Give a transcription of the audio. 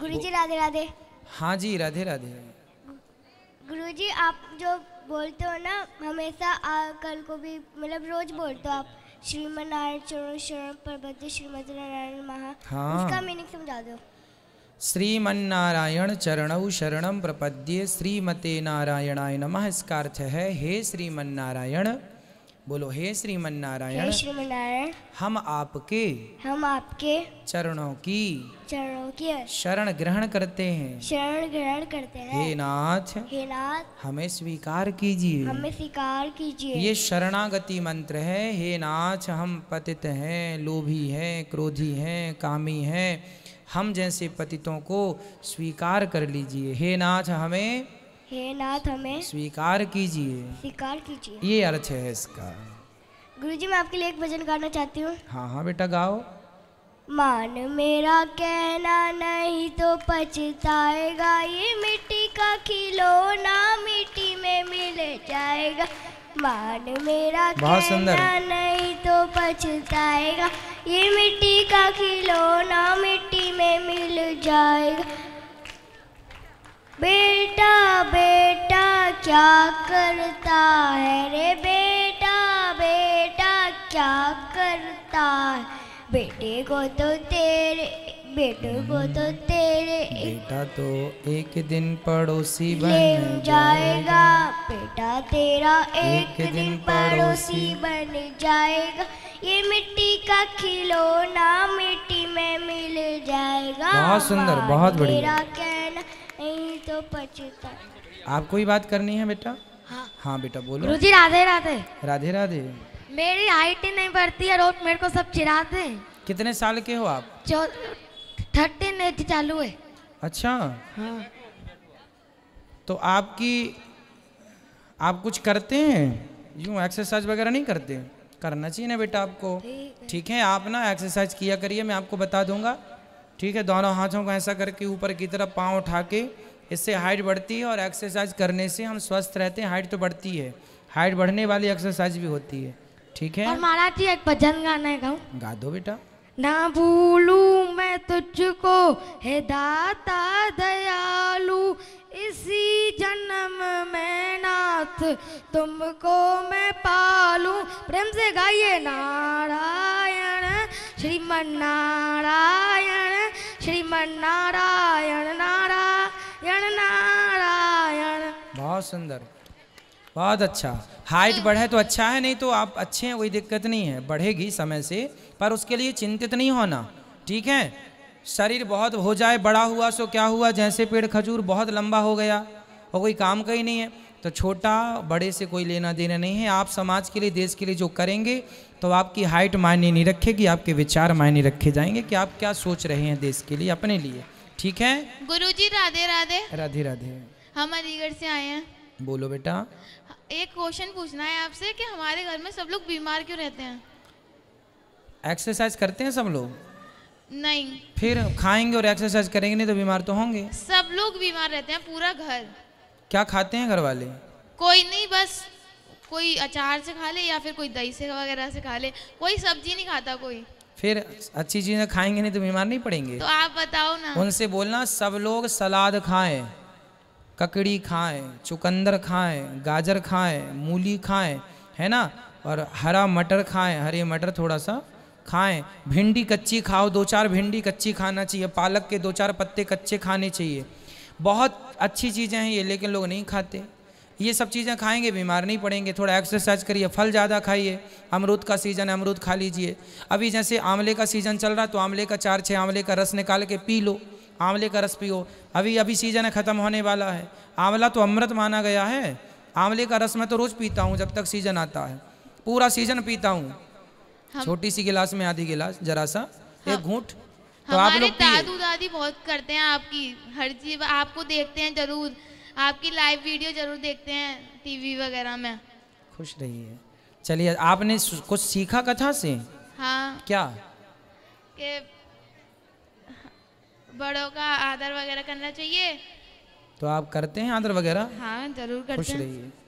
गुरुजी राधे राधे हाँ जी राधे राधे गुरुजी आप जो बोलते हो ना हमेशा आ, कल को भी मतलब रोज बोलते हो आप श्रीमनारायण चरण शरण प्रबद्ध श्रीमद नारायण महा हाँ। उसका मीनिंग समझा दो श्रीमन्नारायण चरण शरण प्रपद्ये श्रीमते नारायणाय नमः इसका अर्थ है हे श्रीमन्नारायण नारायण बोलो हे श्रीमन नारायण श्रीमन नारायण हम आपके हम आपके चरणों की चरणों की शरण ग्रहण करते हैं शरण ग्रहण करते हैं हे नाथ हे नाथ हमें स्वीकार कीजिए हमें स्वीकार कीजिए ये शरणागति मंत्र है हे नाथ हम पतित हैं लोभी हैं क्रोधी हैं कामी हैं हम जैसे पतितों को स्वीकार कर लीजिए हे नाथ हमें हे नाथ हमें स्वीकार कीजिए स्वीकार कीजिए ये अर्थ है इसका गुरु जी मैं आपके लिए एक भजन गाना चाहती हूँ हाँ हाँ बेटा गाओ मान मेरा कहना नहीं तो पछताएगा ये मिट्टी का खिलौना मिट्टी में मिल जाएगा मान मेरा कहना नहीं तो पछताएगा ये मिट्टी का खिलौना मिट्टी में मिल जाएगा क्या करता है रे बेटा बेटा क्या करता है बेटे को तो तेरे बेटे को तो तेरे बेटा तो एक दिन पड़ोसी बन जाएगा बेटा तेरा एक, एक दिन पड़ोसी बन जाएगा ये मिट्टी का खिलौना मिट्टी में मिल जाएगा बहुत सुंदर बहुत बढ़िया कहना नहीं तो पछता आपको ही बात करनी है बेटा हाँ, हाँ बेटा बोलो गुरुजी राधे राधे राधे राधे मेरी हाइट ही नहीं बढ़ती है रोज मेरे को सब चिराते हैं कितने साल के हो आप थर्टीन एज चालू है अच्छा हाँ। तो आपकी आप कुछ करते हैं यूँ एक्सरसाइज वगैरह नहीं करते करना चाहिए ना बेटा आपको ठीक है आप ना एक्सरसाइज किया करिए मैं आपको बता दूंगा ठीक है दोनों हाथों को ऐसा करके ऊपर की तरफ पाँव उठा के इससे हाइट बढ़ती है और एक्सरसाइज करने से हम स्वस्थ रहते हैं हाइट तो बढ़ती है हाइट बढ़ने वाली एक्सरसाइज भी होती है ठीक है और महाराज जी एक भजन गाना है गाऊं गा दो बेटा ना भूलू मैं तुझको हे दाता दयालु इसी जन्म में नाथ तुमको मैं पालू प्रेम से गाइए नारायण श्रीमन नारायण श्रीमन नारायण बहुत सुंदर बहुत अच्छा हाइट बढ़े तो अच्छा है नहीं तो आप अच्छे हैं कोई दिक्कत नहीं है बढ़ेगी समय से पर उसके लिए चिंतित नहीं होना ठीक है शरीर बहुत हो जाए बड़ा हुआ सो क्या हुआ जैसे पेड़ खजूर बहुत लंबा हो गया और कोई काम का ही नहीं है तो छोटा बड़े से कोई लेना देना नहीं है आप समाज के लिए देश के लिए जो करेंगे तो आपकी हाइट मायने नहीं रखेगी आपके विचार मायने रखे जाएंगे कि आप क्या सोच रहे हैं देश के लिए अपने लिए ठीक है जी राधे राधे राधे राधे हाँ, हम अलीगढ़ से आए हैं बोलो बेटा एक क्वेश्चन पूछना है आपसे कि हमारे घर में सब लोग बीमार क्यों रहते हैं एक्सरसाइज करते हैं सब लोग नहीं फिर खाएंगे और एक्सरसाइज करेंगे नहीं तो बीमार तो होंगे सब लोग बीमार रहते हैं पूरा घर क्या खाते हैं घर वाले कोई नहीं बस कोई अचार से खा ले या फिर कोई दही से वगैरह से खा ले कोई सब्जी नहीं खाता कोई फिर अच्छी चीजें खाएंगे नहीं तो बीमार नहीं पड़ेंगे तो आप बताओ ना उनसे बोलना सब लोग सलाद खाएं ककड़ी खाएं चुकंदर खाएं गाजर खाएं मूली खाएं है ना और हरा मटर खाएं हरे मटर थोड़ा सा खाएं भिंडी कच्ची खाओ दो चार भिंडी कच्ची खाना चाहिए पालक के दो चार पत्ते कच्चे खाने चाहिए बहुत अच्छी चीज़ें हैं ये लेकिन लोग नहीं खाते ये सब चीज़ें खाएंगे बीमार नहीं पड़ेंगे थोड़ा एक्सरसाइज करिए फल ज़्यादा खाइए अमरूद का सीज़न है अमरूद खा लीजिए अभी जैसे आंवले का सीज़न चल रहा है तो आंवले का चार छः आंवले का रस निकाल के पी लो आंवले का रस पियो अभी अभी सीजन है ख़त्म होने वाला है आंवला तो अमृत माना गया है आंवले का रस मैं तो रोज़ पीता हूँ जब तक सीजन आता है पूरा सीजन पीता हूँ छोटी सी गिलास में आधी गिलास जरा सा एक घूट तो आप लोग दादू दादी बहुत करते हैं आपकी हर चीज आपको देखते हैं जरूर आपकी लाइव वीडियो जरूर देखते हैं टीवी वगैरह में खुश रहिए चलिए आपने कुछ सीखा कथा से हाँ क्या के बड़ों का आदर वगैरह करना चाहिए तो आप करते हैं आदर वगैरह हाँ जरूर करते खुश